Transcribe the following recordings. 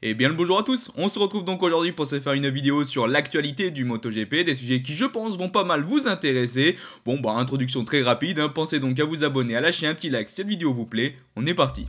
Et eh bien le bonjour à tous, on se retrouve donc aujourd'hui pour se faire une vidéo sur l'actualité du MotoGP, des sujets qui je pense vont pas mal vous intéresser. Bon bah introduction très rapide, hein. pensez donc à vous abonner à lâcher un petit like si cette vidéo vous plaît, on est parti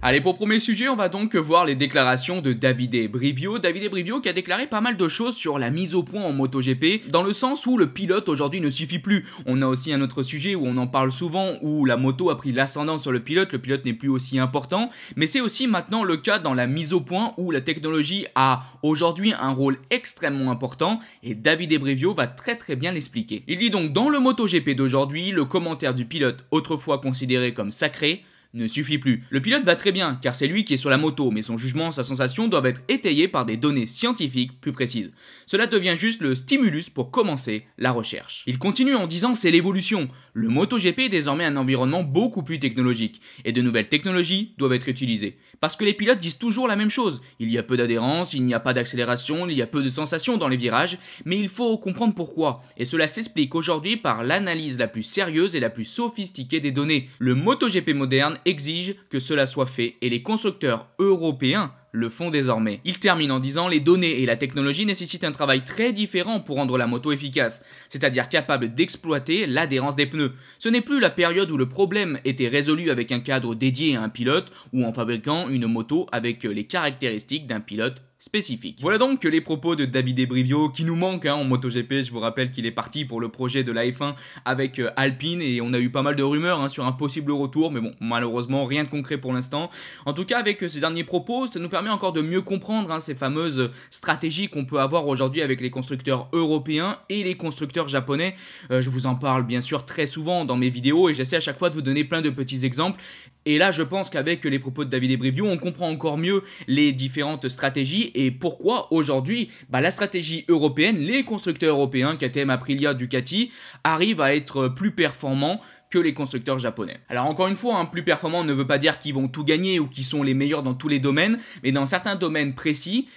Allez, pour premier sujet, on va donc voir les déclarations de Davide Brivio. Davide Brivio qui a déclaré pas mal de choses sur la mise au point en MotoGP, dans le sens où le pilote aujourd'hui ne suffit plus. On a aussi un autre sujet où on en parle souvent, où la moto a pris l'ascendant sur le pilote, le pilote n'est plus aussi important, mais c'est aussi maintenant le cas dans la mise au point où la technologie a aujourd'hui un rôle extrêmement important et David Brivio va très très bien l'expliquer. Il dit donc dans le MotoGP d'aujourd'hui, le commentaire du pilote autrefois considéré comme sacré ne suffit plus. Le pilote va très bien, car c'est lui qui est sur la moto, mais son jugement, sa sensation doivent être étayés par des données scientifiques plus précises. Cela devient juste le stimulus pour commencer la recherche. Il continue en disant c'est l'évolution. Le MotoGP est désormais un environnement beaucoup plus technologique, et de nouvelles technologies doivent être utilisées. Parce que les pilotes disent toujours la même chose, il y a peu d'adhérence, il n'y a pas d'accélération, il y a peu de sensations dans les virages, mais il faut comprendre pourquoi, et cela s'explique aujourd'hui par l'analyse la plus sérieuse et la plus sophistiquée des données. Le MotoGP moderne exige que cela soit fait et les constructeurs européens le font désormais. Il termine en disant Les données et la technologie nécessitent un travail très différent pour rendre la moto efficace, c'est-à-dire capable d'exploiter l'adhérence des pneus. Ce n'est plus la période où le problème était résolu avec un cadre dédié à un pilote ou en fabriquant une moto avec les caractéristiques d'un pilote spécifique. Voilà donc les propos de David Ebrivio qui nous manque hein, en MotoGP. Je vous rappelle qu'il est parti pour le projet de la F1 avec euh, Alpine et on a eu pas mal de rumeurs hein, sur un possible retour, mais bon, malheureusement rien de concret pour l'instant. En tout cas, avec euh, ces derniers propos, ça nous permet permet encore de mieux comprendre hein, ces fameuses stratégies qu'on peut avoir aujourd'hui avec les constructeurs européens et les constructeurs japonais. Euh, je vous en parle bien sûr très souvent dans mes vidéos et j'essaie à chaque fois de vous donner plein de petits exemples. Et là, je pense qu'avec les propos de David Ebrivio, on comprend encore mieux les différentes stratégies et pourquoi aujourd'hui, bah, la stratégie européenne, les constructeurs européens, KTM, Aprilia, Ducati, arrivent à être plus performants que les constructeurs japonais. Alors encore une fois, un hein, plus performant ne veut pas dire qu'ils vont tout gagner ou qu'ils sont les meilleurs dans tous les domaines, mais dans certains domaines précis,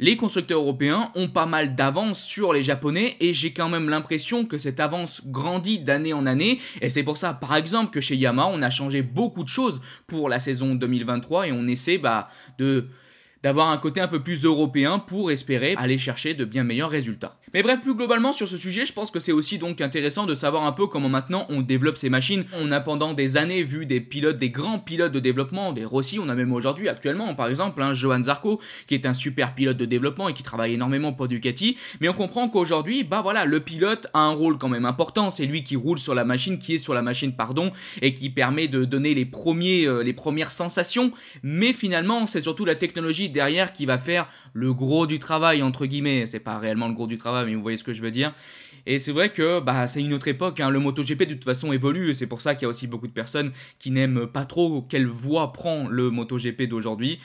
les constructeurs européens ont pas mal d'avance sur les japonais et j'ai quand même l'impression que cette avance grandit d'année en année et c'est pour ça par exemple que chez Yamaha on a changé beaucoup de choses pour la saison 2023 et on essaie bah, de d'avoir un côté un peu plus européen pour espérer aller chercher de bien meilleurs résultats. Mais bref, plus globalement sur ce sujet, je pense que c'est aussi donc intéressant de savoir un peu comment maintenant on développe ces machines. On a pendant des années vu des pilotes, des grands pilotes de développement, des Rossi, on a même aujourd'hui actuellement par exemple hein, Johan Zarco qui est un super pilote de développement et qui travaille énormément pour Ducati, mais on comprend qu'aujourd'hui, bah voilà, le pilote a un rôle quand même important, c'est lui qui roule sur la machine, qui est sur la machine pardon, et qui permet de donner les premiers, euh, les premières sensations, mais finalement c'est surtout la technologie derrière qui va faire le gros du travail, entre guillemets. C'est pas réellement le gros du travail, mais vous voyez ce que je veux dire. Et c'est vrai que bah, c'est une autre époque, hein. le MotoGP de toute façon évolue, et c'est pour ça qu'il y a aussi beaucoup de personnes qui n'aiment pas trop quelle voie prend le MotoGP d'aujourd'hui.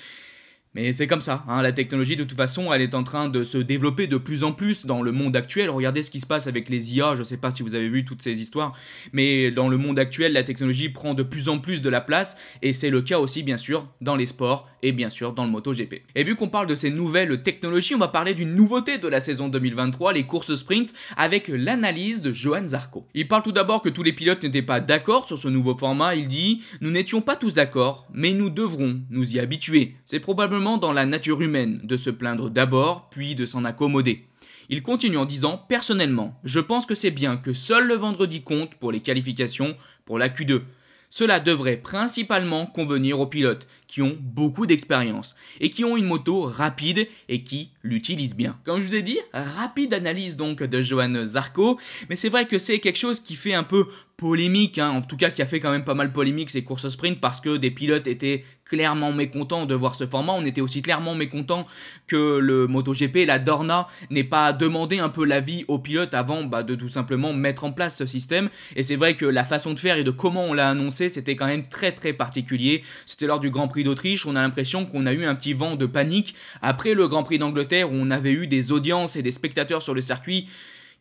Mais c'est comme ça, hein. la technologie de toute façon elle est en train de se développer de plus en plus dans le monde actuel. Regardez ce qui se passe avec les IA, je sais pas si vous avez vu toutes ces histoires, mais dans le monde actuel la technologie prend de plus en plus de la place et c'est le cas aussi bien sûr dans les sports et bien sûr dans le MotoGP. Et vu qu'on parle de ces nouvelles technologies, on va parler d'une nouveauté de la saison 2023, les courses sprint, avec l'analyse de Johan Zarco. Il parle tout d'abord que tous les pilotes n'étaient pas d'accord sur ce nouveau format, il dit Nous n'étions pas tous d'accord, mais nous devrons nous y habituer. C'est probablement dans la nature humaine de se plaindre d'abord, puis de s'en accommoder. Il continue en disant Personnellement, je pense que c'est bien que seul le vendredi compte pour les qualifications pour la Q2. Cela devrait principalement convenir aux pilotes qui ont beaucoup d'expérience et qui ont une moto rapide et qui l'utilise bien. Comme je vous ai dit, rapide analyse donc de Johan Zarco, mais c'est vrai que c'est quelque chose qui fait un peu polémique, hein, en tout cas qui a fait quand même pas mal polémique ces courses sprint parce que des pilotes étaient clairement mécontents de voir ce format. On était aussi clairement mécontents que le MotoGP, la Dorna, n'ait pas demandé un peu l'avis aux pilotes avant bah, de tout simplement mettre en place ce système. Et c'est vrai que la façon de faire et de comment on l'a annoncé, c'était quand même très très particulier. C'était lors du Grand Prix d'Autriche, on a l'impression qu'on a eu un petit vent de panique après le Grand Prix d'Angleterre où on avait eu des audiences et des spectateurs sur le circuit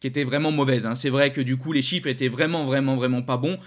qui étaient vraiment mauvaises. Hein. C'est vrai que du coup les chiffres étaient vraiment vraiment vraiment pas bons.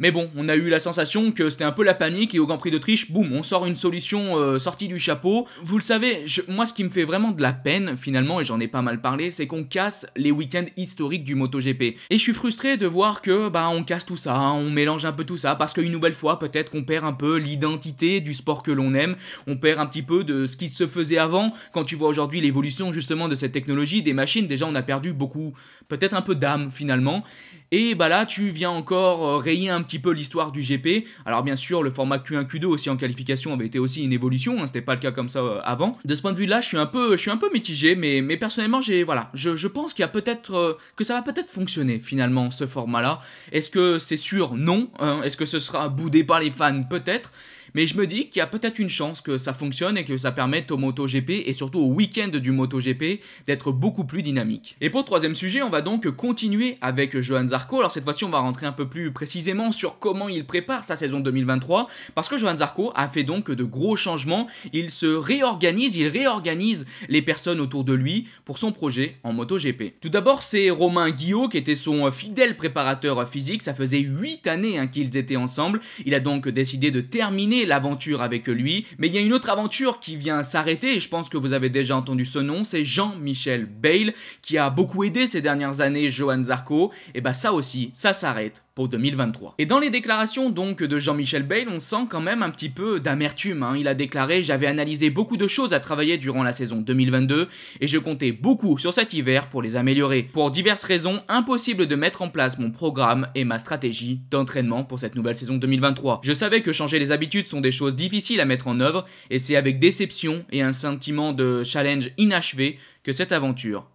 Mais bon, on a eu la sensation que c'était un peu la panique et au Grand Prix d'Autriche, boum, on sort une solution euh, sortie du chapeau. Vous le savez, moi ce qui me fait vraiment de la peine finalement, et j'en ai pas mal parlé, c'est qu'on casse les week-ends historiques du MotoGP. Et je suis frustré de voir que bah on casse tout ça, hein, on mélange un peu tout ça, parce qu'une nouvelle fois peut-être qu'on perd un peu l'identité du sport que l'on aime, on perd un petit peu de ce qui se faisait avant. Quand tu vois aujourd'hui l'évolution justement de cette technologie, des machines, déjà on a perdu beaucoup, peut-être un peu d'âme finalement. Et bah là, tu viens encore euh, rayer un petit peu l'histoire du GP. Alors bien sûr, le format Q1, Q2 aussi en qualification avait été aussi une évolution, hein, c'était pas le cas comme ça euh, avant. De ce point de vue-là, je suis un peu, je suis un peu mitigé, mais, mais personnellement, j'ai voilà, je, pense qu'il peut-être euh, que ça va peut-être fonctionner finalement ce format-là. Est-ce que c'est sûr Non. Hein. Est-ce que ce sera boudé par les fans Peut-être. Mais je me dis qu'il y a peut-être une chance que ça fonctionne et que ça permette au MotoGP et surtout au week-end du MotoGP d'être beaucoup plus dynamique. Et pour le troisième sujet, on va donc continuer avec Johan Zarco. Alors cette fois-ci, on va rentrer un peu plus précisément sur comment il prépare sa saison 2023 parce que Johan Zarco a fait donc de gros changements. Il se réorganise, il réorganise les personnes autour de lui pour son projet en MotoGP. Tout d'abord, c'est Romain Guillot qui était son fidèle préparateur physique. Ça faisait 8 années hein, qu'ils étaient ensemble. Il a donc décidé de terminer l'aventure avec lui, mais il y a une autre aventure qui vient s'arrêter, et je pense que vous avez déjà entendu ce nom, c'est Jean-Michel Bale, qui a beaucoup aidé ces dernières années Johan Zarco, et bah ça aussi, ça s'arrête 2023. Et dans les déclarations donc de Jean-Michel Bale, on sent quand même un petit peu d'amertume. Hein. Il a déclaré J'avais analysé beaucoup de choses à travailler durant la saison 2022 et je comptais beaucoup sur cet hiver pour les améliorer. Pour diverses raisons, impossible de mettre en place mon programme et ma stratégie d'entraînement pour cette nouvelle saison 2023. Je savais que changer les habitudes sont des choses difficiles à mettre en œuvre et c'est avec déception et un sentiment de challenge inachevé que cette aventure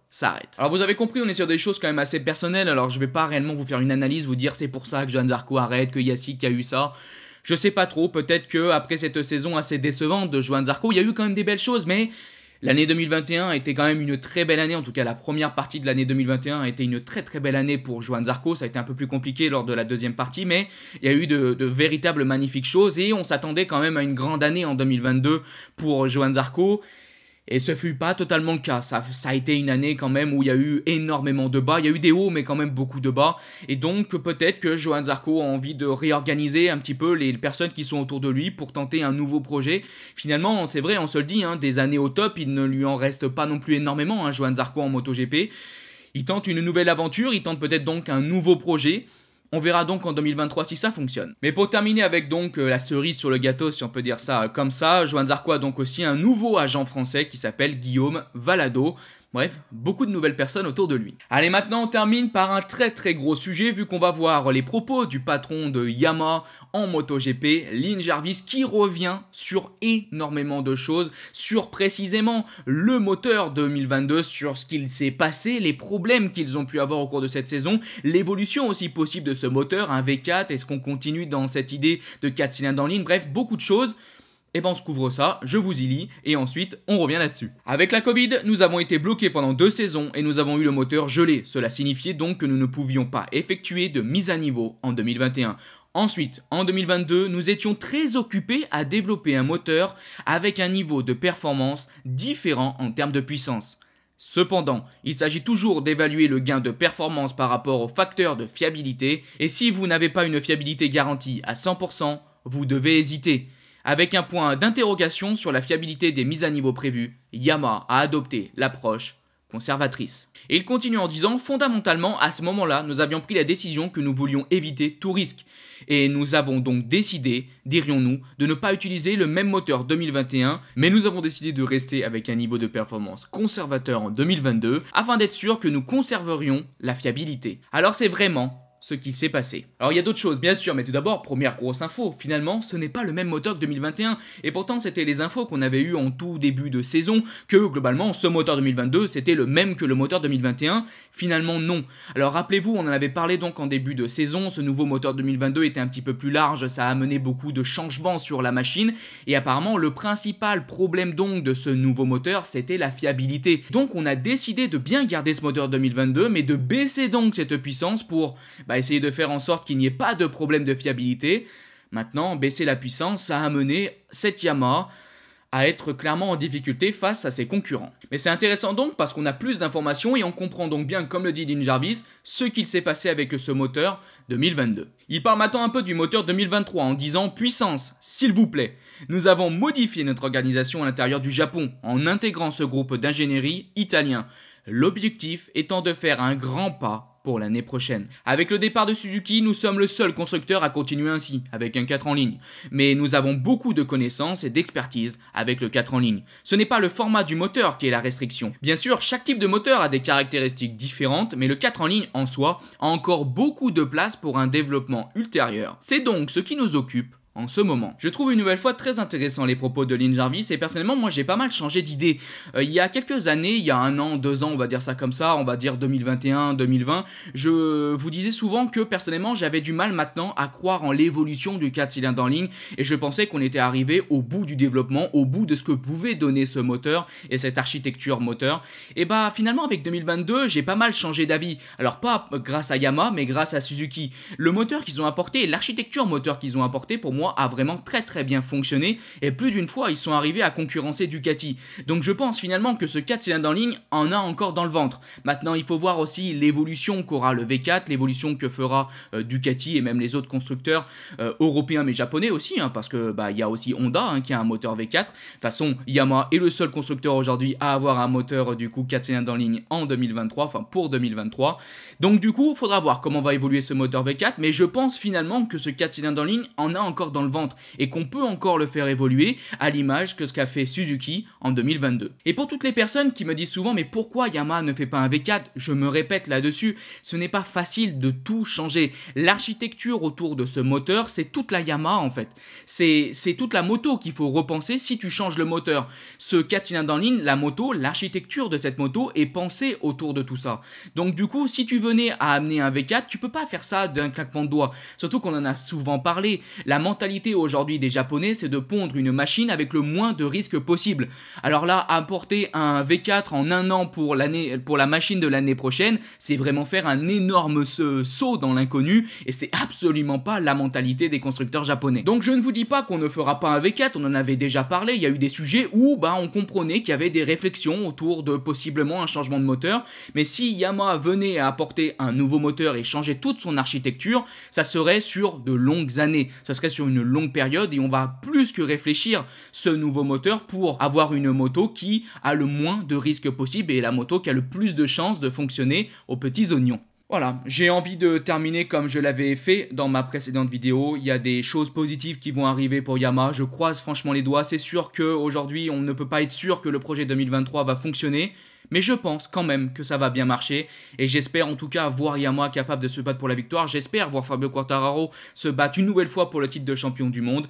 alors vous avez compris, on est sur des choses quand même assez personnelles, alors je vais pas réellement vous faire une analyse, vous dire c'est pour ça que Johan Zarco arrête, que Yassik a eu ça. Je sais pas trop, peut-être que après cette saison assez décevante de Johan Zarco, il y a eu quand même des belles choses, mais L'année 2021 était quand même une très belle année, en tout cas la première partie de l'année 2021 a été une très très belle année pour Johan Zarco, ça a été un peu plus compliqué lors de la deuxième partie, mais il y a eu de, véritables magnifiques choses et on s'attendait quand même à une grande année en 2022 pour Johan Zarco. Et ce fut pas totalement le cas. Ça, a été une année quand même où il y a eu énormément de bas. Il y a eu des hauts, mais quand même beaucoup de bas. Et donc peut-être que Johan Zarco a envie de réorganiser un petit peu les personnes qui sont autour de lui pour tenter un nouveau projet. Finalement, c'est vrai, on se le dit, hein, des années au top, il ne lui en reste pas non plus énormément. Hein, Johan Zarco en MotoGP, il tente une nouvelle aventure, il tente peut-être donc un nouveau projet. On verra donc en 2023 si ça fonctionne. Mais pour terminer avec donc euh, la cerise sur le gâteau, si on peut dire ça euh, comme ça, Joan Zarco a donc aussi un nouveau agent français qui s'appelle Guillaume Valado. Bref, beaucoup de nouvelles personnes autour de lui. Allez, maintenant on termine par un très très gros sujet vu qu'on va voir les propos du patron de Yamaha en MotoGP, Lynn Jarvis, qui revient sur énormément de choses, sur précisément le moteur 2022, sur ce qu'il s'est passé, les problèmes qu'ils ont pu avoir au cours de cette saison, l'évolution aussi possible de ce moteur, un V4, est-ce qu'on continue dans cette idée de 4 cylindres en ligne, bref, beaucoup de choses et eh bien, on se couvre ça, je vous y lis, et ensuite on revient là-dessus. Avec la Covid, nous avons été bloqués pendant deux saisons et nous avons eu le moteur gelé. Cela signifiait donc que nous ne pouvions pas effectuer de mise à niveau en 2021. Ensuite, en 2022, nous étions très occupés à développer un moteur avec un niveau de performance différent en termes de puissance. Cependant, il s'agit toujours d'évaluer le gain de performance par rapport aux facteurs de fiabilité, et si vous n'avez pas une fiabilité garantie à 100%, vous devez hésiter avec un point d'interrogation sur la fiabilité des mises à niveau prévues, Yamaha a adopté l'approche conservatrice. Et il continue en disant fondamentalement à ce moment-là, nous avions pris la décision que nous voulions éviter tout risque et nous avons donc décidé, dirions-nous, de ne pas utiliser le même moteur 2021, mais nous avons décidé de rester avec un niveau de performance conservateur en 2022 afin d'être sûr que nous conserverions la fiabilité. Alors c'est vraiment ce qu'il s'est passé. Alors il y a d'autres choses bien sûr, mais tout d'abord, première grosse info, finalement ce n'est pas le même moteur que 2021, et pourtant c'était les infos qu'on avait eues en tout début de saison, que globalement ce moteur 2022 c'était le même que le moteur 2021, finalement non. Alors rappelez-vous, on en avait parlé donc en début de saison, ce nouveau moteur 2022 était un petit peu plus large, ça a amené beaucoup de changements sur la machine, et apparemment le principal problème donc de ce nouveau moteur c'était la fiabilité. Donc on a décidé de bien garder ce moteur 2022, mais de baisser donc cette puissance pour... Bah, essayer de faire en sorte qu'il n'y ait pas de problème de fiabilité. Maintenant, baisser la puissance, a amené cette Yamaha à être clairement en difficulté face à ses concurrents. Mais c'est intéressant donc parce qu'on a plus d'informations et on comprend donc bien, comme le dit Dean Jarvis, ce qu'il s'est passé avec ce moteur 2022. Il part maintenant un peu du moteur 2023 en disant puissance, s'il vous plaît. Nous avons modifié notre organisation à l'intérieur du Japon en intégrant ce groupe d'ingénierie italien. L'objectif étant de faire un grand pas pour l'année prochaine. Avec le départ de Suzuki, nous sommes le seul constructeur à continuer ainsi, avec un 4 en ligne. Mais nous avons beaucoup de connaissances et d'expertise avec le 4 en ligne. Ce n'est pas le format du moteur qui est la restriction. Bien sûr, chaque type de moteur a des caractéristiques différentes, mais le 4 en ligne en soi a encore beaucoup de place pour un développement ultérieur. C'est donc ce qui nous occupe en ce moment. Je trouve une nouvelle fois très intéressant les propos de Lynn Jarvis et personnellement moi j'ai pas mal changé d'idée. Euh, il y a quelques années, il y a un an, deux ans, on va dire ça comme ça, on va dire 2021, 2020, je vous disais souvent que personnellement j'avais du mal maintenant à croire en l'évolution du 4 cylindres en ligne et je pensais qu'on était arrivé au bout du développement, au bout de ce que pouvait donner ce moteur et cette architecture moteur. Et bah finalement avec 2022 j'ai pas mal changé d'avis. Alors pas grâce à Yamaha mais grâce à Suzuki. Le moteur qu'ils ont apporté l'architecture moteur qu'ils ont apporté pour moi a vraiment très très bien fonctionné et plus d'une fois ils sont arrivés à concurrencer Ducati. Donc je pense finalement que ce 4 cylindres en ligne en a encore dans le ventre. Maintenant il faut voir aussi l'évolution qu'aura le V4, l'évolution que fera euh, Ducati et même les autres constructeurs euh, européens mais japonais aussi, hein, parce que bah il y a aussi Honda hein, qui a un moteur V4. De toute façon Yamaha est le seul constructeur aujourd'hui à avoir un moteur du coup 4 cylindres en ligne en 2023, enfin pour 2023. Donc du coup faudra voir comment va évoluer ce moteur V4, mais je pense finalement que ce 4 cylindres en ligne en a encore dans le ventre et qu'on peut encore le faire évoluer à l'image que ce qu'a fait Suzuki en 2022. Et pour toutes les personnes qui me disent souvent mais pourquoi Yamaha ne fait pas un V4, je me répète là-dessus, ce n'est pas facile de tout changer. L'architecture autour de ce moteur, c'est toute la Yamaha en fait. C'est toute la moto qu'il faut repenser si tu changes le moteur. Ce 4 cylindres en ligne, la moto, l'architecture de cette moto est pensée autour de tout ça. Donc du coup, si tu venais à amener un V4, tu peux pas faire ça d'un claquement de doigts. Surtout qu'on en a souvent parlé, la mentalité aujourd'hui des Japonais, c'est de pondre une machine avec le moins de risques possible. Alors là, apporter un V4 en un an pour, pour la machine de l'année prochaine, c'est vraiment faire un énorme saut dans l'inconnu et c'est absolument pas la mentalité des constructeurs japonais. Donc je ne vous dis pas qu'on ne fera pas un V4, on en avait déjà parlé, il y a eu des sujets où bah, on comprenait qu'il y avait des réflexions autour de possiblement un changement de moteur, mais si Yamaha venait à apporter un nouveau moteur et changer toute son architecture, ça serait sur de longues années, ça serait sur une longue période et on va plus que réfléchir ce nouveau moteur pour avoir une moto qui a le moins de risques possible et la moto qui a le plus de chances de fonctionner aux petits oignons. Voilà, j'ai envie de terminer comme je l'avais fait dans ma précédente vidéo. Il y a des choses positives qui vont arriver pour Yama. Je croise franchement les doigts. C'est sûr qu'aujourd'hui, on ne peut pas être sûr que le projet 2023 va fonctionner. Mais je pense quand même que ça va bien marcher. Et j'espère en tout cas voir Yama capable de se battre pour la victoire. J'espère voir Fabio Quartararo se battre une nouvelle fois pour le titre de champion du monde.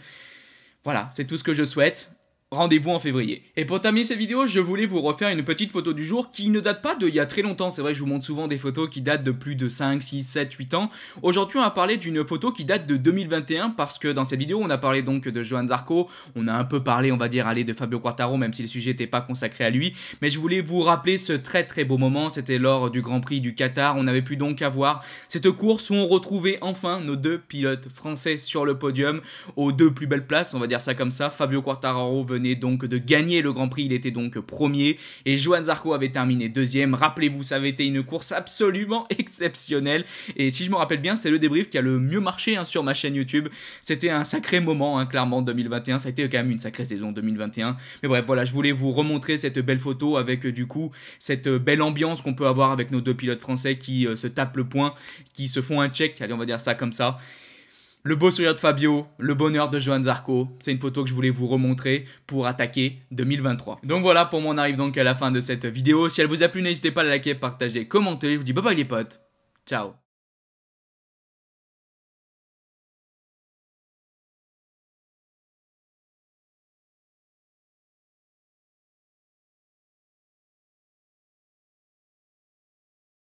Voilà, c'est tout ce que je souhaite. Rendez-vous en février. Et pour terminer cette vidéo, je voulais vous refaire une petite photo du jour qui ne date pas d'il y a très longtemps. C'est vrai que je vous montre souvent des photos qui datent de plus de 5, 6, 7, 8 ans. Aujourd'hui, on va parler d'une photo qui date de 2021 parce que dans cette vidéo, on a parlé donc de Johan Zarco. On a un peu parlé, on va dire, allez, de Fabio Quartaro, même si le sujet n'était pas consacré à lui. Mais je voulais vous rappeler ce très très beau moment. C'était lors du Grand Prix du Qatar. On avait pu donc avoir cette course où on retrouvait enfin nos deux pilotes français sur le podium aux deux plus belles places. On va dire ça comme ça. Fabio Quartararo donc de gagner le Grand Prix, il était donc premier et Johan Zarco avait terminé deuxième. Rappelez-vous, ça avait été une course absolument exceptionnelle et si je me rappelle bien, c'est le débrief qui a le mieux marché hein, sur ma chaîne YouTube. C'était un sacré moment, hein, clairement 2021, ça a été quand même une sacrée saison 2021. Mais bref, voilà, je voulais vous remontrer cette belle photo avec euh, du coup cette euh, belle ambiance qu'on peut avoir avec nos deux pilotes français qui euh, se tapent le point, qui se font un check, allez on va dire ça comme ça. Le beau sourire de Fabio, le bonheur de Johan Zarco, c'est une photo que je voulais vous remontrer pour attaquer 2023. Donc voilà, pour moi on arrive donc à la fin de cette vidéo. Si elle vous a plu, n'hésitez pas à liker, partager, commenter. Je vous dis bye bye les potes. Ciao